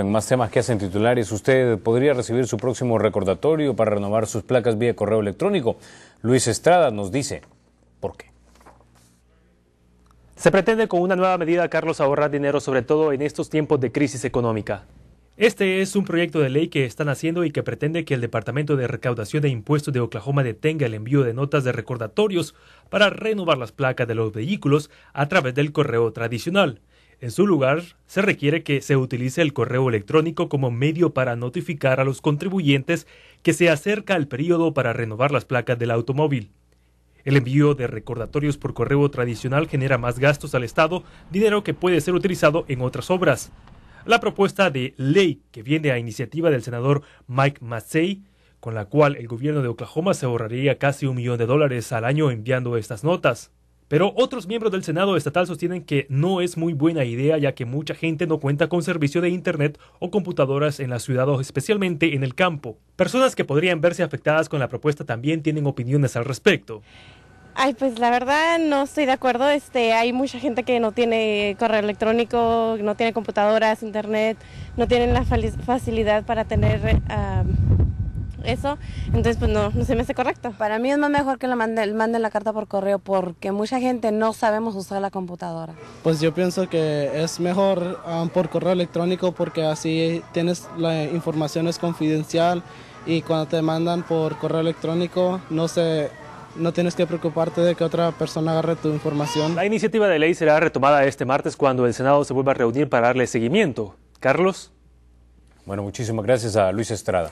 En más temas que hacen titulares, usted podría recibir su próximo recordatorio para renovar sus placas vía correo electrónico. Luis Estrada nos dice por qué. Se pretende con una nueva medida, Carlos, ahorrar dinero, sobre todo en estos tiempos de crisis económica. Este es un proyecto de ley que están haciendo y que pretende que el Departamento de Recaudación de Impuestos de Oklahoma detenga el envío de notas de recordatorios para renovar las placas de los vehículos a través del correo tradicional. En su lugar, se requiere que se utilice el correo electrónico como medio para notificar a los contribuyentes que se acerca el periodo para renovar las placas del automóvil. El envío de recordatorios por correo tradicional genera más gastos al Estado, dinero que puede ser utilizado en otras obras. La propuesta de ley que viene a iniciativa del senador Mike Massey, con la cual el gobierno de Oklahoma se ahorraría casi un millón de dólares al año enviando estas notas. Pero otros miembros del Senado estatal sostienen que no es muy buena idea ya que mucha gente no cuenta con servicio de Internet o computadoras en la ciudad o especialmente en el campo. Personas que podrían verse afectadas con la propuesta también tienen opiniones al respecto. Ay, pues la verdad no estoy de acuerdo. Este, hay mucha gente que no tiene correo electrónico, no tiene computadoras, internet, no tienen la facilidad para tener eso, entonces pues no, se me hace correcto. Para mí es más mejor que la manden, la carta por correo porque mucha gente no sabemos usar la computadora. Pues yo pienso que es mejor um, por correo electrónico porque así tienes la información es confidencial y cuando te mandan por correo electrónico no se no tienes que preocuparte de que otra persona agarre tu información. La iniciativa de ley será retomada este martes cuando el Senado se vuelva a reunir para darle seguimiento. Carlos. Bueno, muchísimas gracias a Luis Estrada.